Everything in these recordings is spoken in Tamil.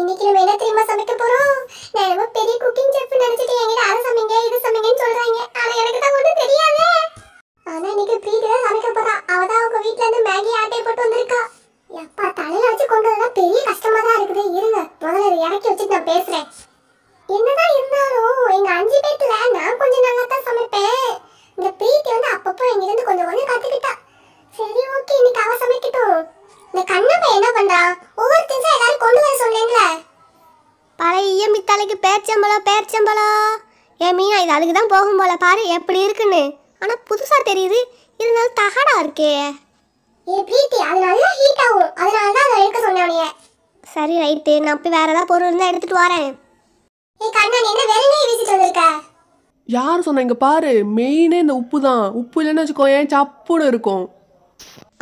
இன்னைக்கு நம்ம என்ன தெரியுமா சமைக்க போறோம் நான் ரொம்ப பெரிய குக்கிங் செஃப் நினைச்சிட்டு என்கிட்ட அதை சமைங்க இது சமைங்கன்னு சொல்றாங்க ஆனா எனக்கு தான் ஒன்றும் தெரியாது ஆனா இன்னைக்கு பிரீத்தி தான் சமைக்க போறா அவ தான் அவங்க வீட்ல இருந்து மேகி ஆட்டை போட்டு வந்திருக்கா எப்பா தலையில வச்சு கொண்டு வரலாம் பெரிய கஷ்டமா தான் இருக்குது இருங்க முதல்ல இதை இறக்கி வச்சுட்டு நான் பேசுறேன் என்னதான் இருந்தாலும் எங்க அஞ்சு பேத்துல நான் கொஞ்சம் நல்லா தான் சமைப்பேன் இந்த பிரீத்தி வந்து அப்பப்போ எங்கிட்ட கொஞ்சம் கொஞ்சம் கத்துக்கிட்டா சரி ஓகே இன்னைக்கு அவ சமைக்கட்டும் இந்த கண்ணப்ப என்ன பண்றா ஒவ்வொரு திங்ஸா எல்லாரும் கொண்டு வர சொல்றீங்களா தலைக்கு பேச்சம்பழம் பேச்சம்பழம் ஏ மீனா இது அதுக்கு தான் போகும் போல பாரு எப்படி இருக்குன்னு ஆனால் புதுசாக தெரியுது இருந்தாலும் தகடா இருக்கே ஏ பிரீத்தி அது நல்லா சரி ரைட்டு நான் போய் வேற ஏதாவது பொருள் இருந்தால் எடுத்துட்டு வரேன் ஏ யார் பாரு இந்த உப்பு தான் உப்பு இல்லைன்னு இருக்கும்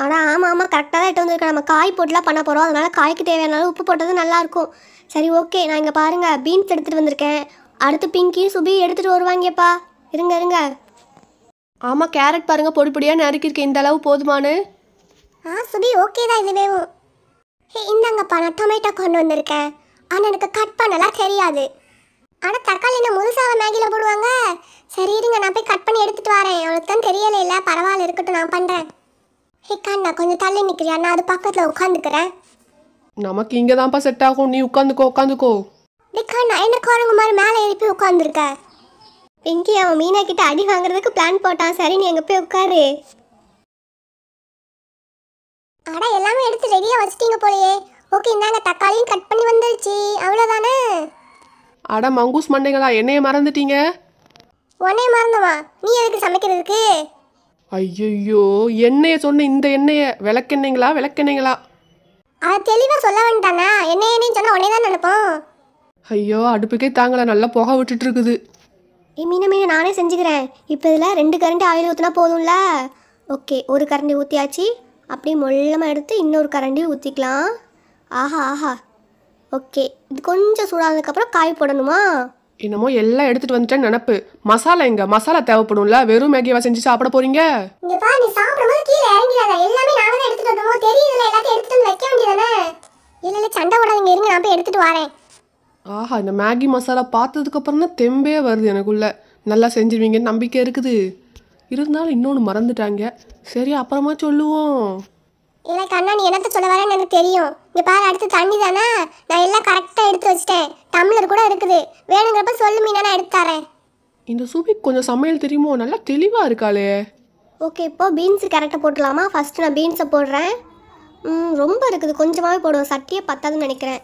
ஆனால் ஆமாம் ஆமாம் தான் நம்ம காய் போட்டுலாம் பண்ண போகிறோம் காய்க்கு உப்பு போட்டது நல்லாயிருக்கும் சரி ஓகே நான் இங்கே பாருங்கள் பீன்ஸ் எடுத்துகிட்டு வந்திருக்கேன் அடுத்து பிங்கி சுபி எடுத்துகிட்டு வருவாங்கப்பா இருங்க இருங்க ஆமாம் கேரட் பாருங்கள் பொடி பொடியாக நறுக்கியிருக்கேன் இந்த அளவு போதுமானு ஆ சுபி ஓகே தான் இது வேணும் ஹே இந்தாங்கப்பா நான் டொமேட்டோ கொண்டு வந்திருக்கேன் ஆனால் எனக்கு கட் பண்ணலாம் தெரியாது ஆனால் தக்காளி என்ன முழுசாக மேகியில் போடுவாங்க சரி இருங்க நான் போய் கட் பண்ணி எடுத்துகிட்டு வரேன் அவளுக்கு தான் தெரியலை இல்லை பரவாயில்ல இருக்கட்டும் நான் பண்ணுறேன் ஹே கண்ணா கொஞ்சம் தள்ளி நிற்கிறியா நான் அது பக்கத்தில் உட்காந்துக்கிறேன் நமக்கு இங்கே தான்ப்பா செட் ஆகும் நீ உட்காந்துக்கோ உட்காந்துக்கோ டிக்கா நயனக்காரங்க மாதிரி மேலே எழுப்பி உட்காந்துருக்க பிங்கி அவன் மீனா கிட்ட அடி வாங்குறதுக்கு பிளான் போட்டான் சரி நீ எங்கே போய் உட்காரு அட எல்லாமே எடுத்து ரெடியாக வச்சிட்டீங்க போலயே ஓகே இந்தாங்க தக்காளியும் கட் பண்ணி வந்துருச்சு அவ்வளோதானே அட மங்கூஸ் மண்டைங்களா என்னைய மறந்துட்டீங்க உடனே மறந்துவா நீ எதுக்கு சமைக்கிறதுக்கு ஐயையோ எண்ணெயை சொன்ன இந்த எண்ணெயை விளக்கெண்ணெய்ங்களா விளக்கெண்ணெய்ங்களா அதை தெளிவாக சொல்ல வேண்டானா என்ன ஏன்னு சொன்னால் உடனே தான் நினைப்போம் ஐயோ அடுப்புக்கே தாங்கலை நல்லா புகை விட்டுட்டு இருக்குது ஏ மீன மீன நானே செஞ்சுக்கிறேன் இப்போ இதில் ரெண்டு கரண்டி ஆயில் ஊற்றினா போதும்ல ஓகே ஒரு கரண்டி ஊற்றியாச்சு அப்படியே மொல்லமாக எடுத்து இன்னொரு கரண்டி ஊற்றிக்கலாம் ஆஹா ஆஹா ஓகே இது கொஞ்சம் சூடானதுக்கப்புறம் காய் போடணுமா என்னமோ எல்லாம் எடுத்துட்டு வந்துட்டேன் நினப்பு மசாலா எங்க மசாலா தேவைப்படும்ல வெறும் மேகியவா செஞ்சு சாப்பிட போறீங்க இங்க பா நீ சாப்பிடும்போது சண்டை போடாதீங்க இருங்க நான் போய் ஆஹா இந்த மேகி மசாலா பார்த்ததுக்கு அப்புறம் தான் தெம்பே வருது எனக்குள்ள நல்லா செஞ்சுருவீங்கன்னு நம்பிக்கை இருக்குது இருந்தாலும் இன்னொன்று மறந்துட்டாங்க சரி அப்புறமா சொல்லுவோம் இல்லை கண்ணா நீ என்னத்த சொல்ல வரேன்னு எனக்கு தெரியும் இங்கே பாரு அடுத்து தண்ணி தானே நான் எல்லாம் கரெக்டாக எடுத்து வச்சிட்டேன் டம்ளர் கூட இருக்குது வேணுங்கிறப்ப சொல்லு மீனா நான் எடுத்து தரேன் இந்த சூபிக்கு கொஞ்சம் சமையல் தெரியுமோ நல்லா தெளிவாக இருக்காளே ஓகே இப்போ பீன்ஸ் கரெக்டாக போட்டுடலாமா ஃபஸ்ட்டு நான் பீன்ஸை போடுறேன் ரொம்ப இருக்குது கொஞ்சமாகவே போடுவோம் சட்டியே பத்தாதுன்னு நினைக்கிறேன்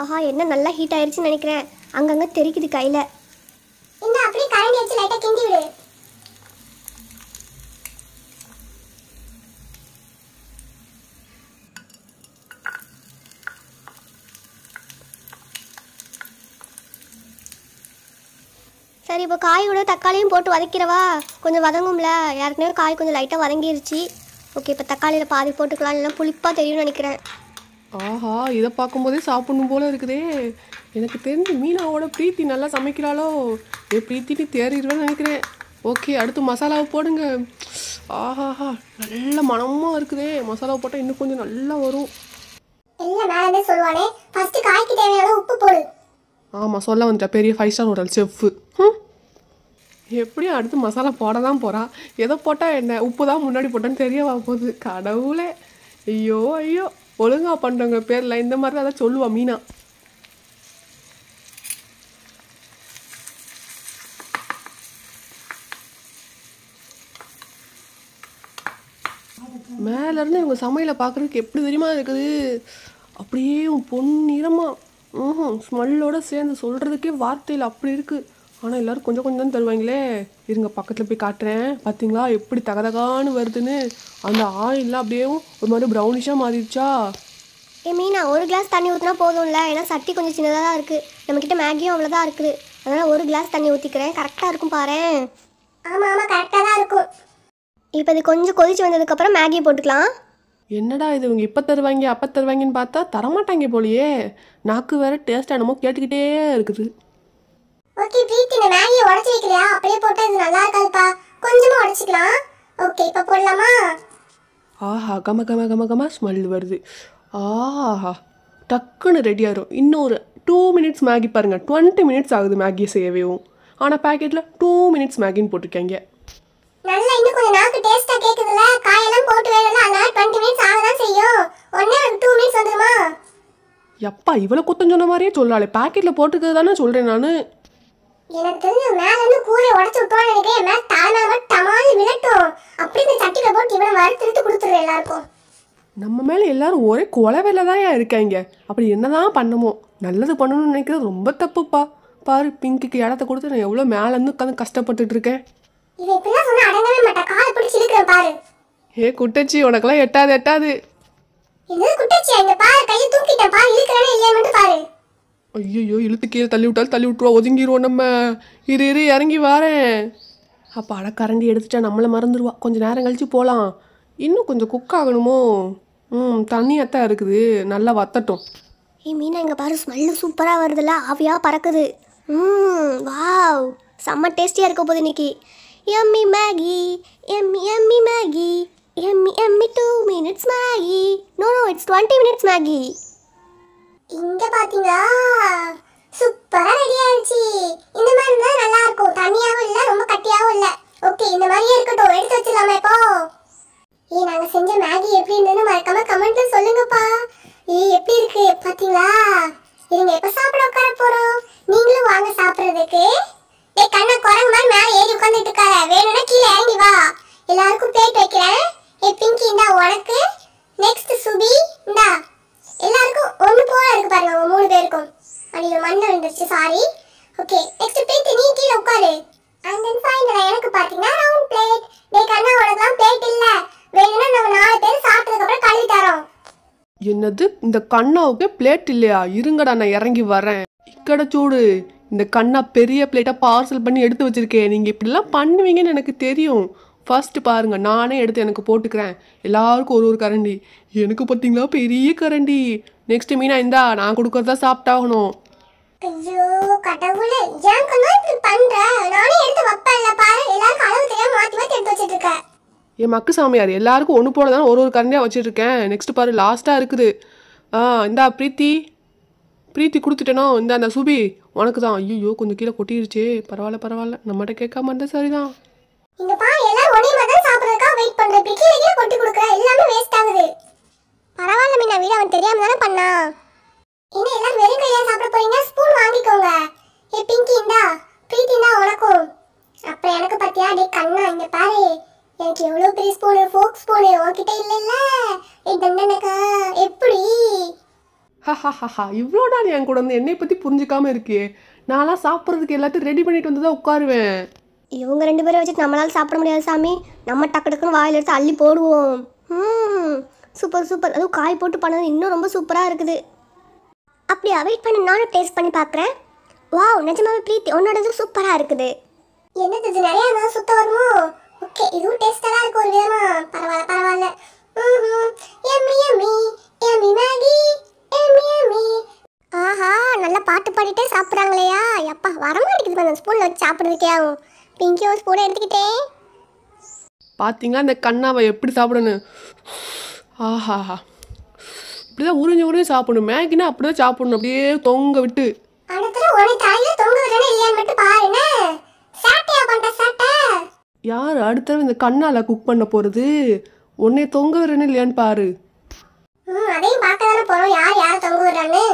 ஆஹா என்ன நல்லா ஹீட் ஆயிடுச்சுன்னு நினைக்கிறேன் அங்கங்கே தெரிக்குது கையில் சரி இப்போ காய் கூட தக்காளியும் போட்டு வதக்கிறவா கொஞ்சம் வதங்கும்ல ஏற்கனவே காய் கொஞ்சம் லைட்டாக வதங்கிருச்சு ஓகே இப்போ தக்காளியில் பாதி போட்டுக்கலாம் இல்லைனா புளிப்பாக தெரியும்னு நினைக்கிறேன் ஆஹா இதை பார்க்கும்போதே சாப்பிடணும் போல இருக்குதே எனக்கு தெரிஞ்சு மீனாவோட பிரீத்தி நல்லா சமைக்கிறாளோ ஏ பிரீத்தின்னு தேறிடுவேன்னு நினைக்கிறேன் ஓகே அடுத்து மசாலாவை போடுங்க ஆஹாஹா நல்ல மனமாக இருக்குதே மசாலாவை போட்டால் இன்னும் கொஞ்சம் நல்லா வரும் இல்லை மேலே சொல்லுவானே ஃபஸ்ட்டு காய்க்கு தேவையான உப்பு போடு ஆமாம் சொல்ல வந்துட்டா பெரிய ஃபைவ் ஸ்டார் ஹோட்டல் செஃப் எப்படியும் அடுத்து மசாலா போட தான் போகிறா எதை போட்டால் என்ன உப்பு தான் முன்னாடி போட்டேன்னு தெரியவா போகுது கடவுளே ஐயோ ஐயோ ஒழுங்காக பண்ணுறவங்க பேரில் இந்த மாதிரி தான் அதை சொல்லுவா மீனா மேலேருந்து இவங்க சமையலை பார்க்குறதுக்கு எப்படி தெரியுமா இருக்குது அப்படியே பொன்னிறமாக ம் ஸ்மெல்லோடு சேர்ந்து சொல்கிறதுக்கே வார்த்தையில் அப்படி இருக்குது ஆனால் எல்லோரும் கொஞ்சம் கொஞ்சம் தான் தருவாங்களே இருங்க பக்கத்தில் போய் காட்டுறேன் பார்த்தீங்களா எப்படி தகதகான்னு வருதுன்னு அந்த ஆயிலெலாம் அப்படியே ஒரு மாதிரி ப்ரௌனிஷாக மாறிடுச்சா ஏ மீனா ஒரு கிளாஸ் தண்ணி ஊற்றினா போதும்ல ஏன்னா சட்டி கொஞ்சம் சின்னதாக தான் இருக்குது நம்மக்கிட்ட மேகியும் அவ்வளோதான் இருக்குது அதனால் ஒரு கிளாஸ் தண்ணி ஊற்றிக்கிறேன் கரெக்டாக இருக்கும் பாரு ஆமாம் ஆமாம் கரெக்டாக தான் இருக்கும் இப்போ இது கொஞ்சம் கொதிச்சு வந்ததுக்கப்புறம் மேகியை போட்டுக்கலாம் என்னடா இது இவங்க இப்போ தருவாங்க அப்போ தருவாங்கன்னு பார்த்தா தரமாட்டாங்க போலியே நாக்கு வேற டேஸ்ட் ஆனமோ கேட்டுக்கிட்டே இருக்குது ஓகே பிரீத் இந்த மேகியை உடச்சி வைக்கலையா அப்படியே போட்டா இது நல்லா இருக்காதுப்பா கொஞ்சமா உடச்சிக்கலாம் ஓகே இப்போ போடலாமா ஆஹா கம கம கம கம ஸ்மெல் வருது ஆஹா டக்குன்னு ரெடி ஆயிரும் இன்னொரு டூ மினிட்ஸ் மேகி பாருங்கள் டுவெண்ட்டி மினிட்ஸ் ஆகுது மேகியை செய்யவேவும் ஆனால் பேக்கெட்டில் டூ மினிட்ஸ் மேகின்னு போட்டிருக்கேங்க நல்லா இன்னும் கொஞ்சம் நாக்கு டேஸ்டா கேக்குதுல காயெல்லாம் போட்டு வேணும்ல அதனால டுவெண்ட்டி மினிட்ஸ் ஆகதான் செய்யும் ஒன்னே ஒரு டூ மினிட்ஸ் வந்துருமா எப்பா இவ்வளோ குத்தம் சொன்ன மாதிரியே சொல்லாளே பாக்கெட்ல போட்டுக்கிறது தானே சொல்கிறேன் நான் எனக்கு தெரிஞ்ச மேல இருந்து கூரை உடைச்சு விட்டோம்னு நினைக்கிறேன் மேல தானாக டமால் விழட்டும் அப்படி இந்த சட்டியில போட்டு இவனை வறுத்து கொடுத்துரு எல்லாருக்கும் நம்ம மேலே எல்லாரும் ஒரே குலவையில் தான் இருக்காங்க அப்படி என்னதான் பண்ணுமோ நல்லது பண்ணணும்னு நினைக்கிறது ரொம்ப தப்புப்பா பாரு பிங்க்குக்கு இடத்த கொடுத்து நான் எவ்வளோ மேலேருந்து உட்காந்து கஷ்டப்பட்டுட்ருக்கேன் இவ இப்படிலாம் சொன்னா எட்டாது எட்டாது என்னது இழுத்து கீழே தள்ளி விட்டாலும் தள்ளி விட்டுருவோம் ஒதுங்கிடுவோம் நம்ம இரு இரு இறங்கி வாரேன் அப்போ அட கரண்டி எடுத்துட்டா நம்மளை மறந்துடுவா கொஞ்சம் நேரம் கழித்து போகலாம் இன்னும் கொஞ்சம் குக் ஆகணுமோ ம் தண்ணியாக தான் இருக்குது நல்லா வத்தட்டும் ஏய் மீனா இங்கே பாரு ஸ்மெல்லு சூப்பராக வருதுல்ல ஆவியாக பறக்குது ம் வாவ் செம்ம டேஸ்டியாக இருக்க போகுது இன்னைக்கு Yummy Maggie, yummy, yummy Maggie, yummy, yummy two minutes Maggie. No, no, it's 20 minutes Maggie. இங்க பாத்தீங்களா சூப்பரா ரெடி ஆயிடுச்சு இந்த மாதிரி இருந்தா நல்லா இருக்கும் தண்ணியாவும் இல்ல ரொம்ப கட்டியாவும் இல்ல ஓகே இந்த மாதிரியே இருக்கட்டும் எடுத்து வச்சிடலாமா இப்போ ஏ நாங்க செஞ்ச மேகி எப்படி இருந்ததுன்னு மறக்காம கமெண்ட்ல சொல்லுங்கப்பா ஏ எப்படி இருக்கு பாத்தீங்களா இருங்க எப்ப சாப்பிட உட்கார போறோம் நீங்களும் வாங்க சாப்பிடுறதுக்கு கண்ண குரங்கு மாதிரி மேல ஏறி உட்கார்ந்துட்டு இருக்காத வேணும்னா கீழே இறங்கி வா எல்லாருக்கும் பிளேட் வைக்கிறேன் ஏ பிங்கி இந்தா உனக்கு நெக்ஸ்ட் சுபி இந்தா எல்லாருக்கும் ஒன்று போல இருக்கு பாருங்க உங்க மூணு பேருக்கும் அன்றைக்கி மண்ணு விழுந்துருச்சு சாரி ஓகே நெக்ஸ்ட் பிரித்து நீ கீழே உட்காரு அண்ட் தென் ஃபைனலாக எனக்கு பார்த்தீங்கன்னா ரவுண்ட் பிளேட் டே கண்ணா உனக்குலாம் பிளேட் இல்லை வேணும்னா நம்ம நாலு பேர் சாப்பிட்டதுக்கப்புறம் கழுவி தரோம் என்னது இந்த கண்ணாவுக்கு பிளேட் இல்லையா இருங்கடா நான் இறங்கி வரேன் இக்கட சூடு இந்த கண்ணா பெரிய பிளேட்டாக பார்சல் பண்ணி எடுத்து வச்சுருக்கேன் நீங்கள் இப்படிலாம் பண்ணுவீங்கன்னு எனக்கு தெரியும் ஃபஸ்ட்டு பாருங்கள் நானே எடுத்து எனக்கு போட்டுக்கிறேன் எல்லாருக்கும் ஒரு ஒரு கரண்டி எனக்கு பார்த்தீங்களா பெரிய கரண்டி நெக்ஸ்ட் மீனா இந்தா நான் கொடுக்கறதா சாப்பிட்டாகணும் என் மக்கு சாமியார் எல்லாருக்கும் ஒன்று போல தானே ஒரு ஒரு கரண்டியாக வச்சுருக்கேன் நெக்ஸ்ட் பாரு லாஸ்ட்டாக இருக்குது ஆ இந்தா பிரீத்தி பிரீத்தி கொடுத்துட்டேனோ இந்தா அந்த சுபி உனக்கு தான் ஐயோ கொஞ்சம் கீழே கொட்டிருச்சே பரவாயில்ல பரவாயில்ல நம்மகிட்ட கேட்காம இருந்தா சரிதான் இங்க பா எல்லாரும் ஒரே மாதிரி தான் வெயிட் பண்ற இப்படி கொட்டி கொடுக்குற எல்லாமே வேஸ்ட் ஆகுது பரவாயில்ல மீனா வீடு அவன் தெரியாம தானே பண்ணா என்ன எல்லாரும் வெறும் கையில சாப்பிட போறீங்க ஸ்பூன் வாங்கிக்கோங்க ஏ பிங்கி இந்தா பிரீத்தி இந்தா உனக்கும் அப்புறம் எனக்கு பாத்தியா டே கண்ணா இங்க பாரு எனக்கு எவ்வளவு பெரிய ஸ்பூனு ஃபோக் ஸ்பூனு உன்கிட்ட இல்ல இல்ல ஏ தண்டனக்கா எப்படி ஹஹா இவ்வளோ நாள் என் கூட வந்து என்னை பற்றி புரிஞ்சுக்காமல் இருக்கியே நான்லாம் சாப்பிட்றதுக்கு எல்லாத்தையும் ரெடி பண்ணிட்டு வந்து தான் உட்காருவேன் இவங்க ரெண்டு பேரும் வச்சுட்டு நம்மளால் சாப்பிட முடியாது சாமி நம்ம டக்கு டக்குன்னு வாயில் எடுத்து அள்ளி போடுவோம் சூப்பர் சூப்பர் அதுவும் காய் போட்டு பண்ணது இன்னும் ரொம்ப சூப்பராக இருக்குது அப்படி அவாய்ட் பண்ணி நானும் டேஸ்ட் பண்ணி பார்க்குறேன் வா நிஜமாவே பிரீத்தி உன்னோடது சூப்பராக இருக்குது என்னது இது நிறையா தான் சுத்த வருமோ ஓகே இதுவும் டேஸ்ட்டாக தான் இருக்கும் ஒரு விதமாக பரவாயில்ல பரவாயில்ல எம்மி எம்மி எம்மி மேகி ஆஹா நல்லா பாட்டு பாடிட்டே சாப்பிட்றாங்களையா எப்பா வரமாட்டேங்குது அந்த ஸ்பூனில் வச்சு சாப்பிட்றதுக்கே ஆகும் பிங்கி ஒரு ஸ்பூனை எடுத்துக்கிட்டேன் பார்த்தீங்களா அந்த கண்ணாவை எப்படி சாப்பிடணும் ஆஹாஹா இப்படி தான் உறிஞ்சு உறிஞ்சு சாப்பிடணும் மேகினா அப்படி தான் சாப்பிடணும் அப்படியே தொங்க விட்டு யார் அடுத்த இந்த கண்ணால குக் பண்ண போகிறது உன்னை தொங்க விடுறேன்னு இல்லையான்னு பாரு அதையும் பார்க்க தானே போறோம் யார் யாரை தொங்க விடுறான்னு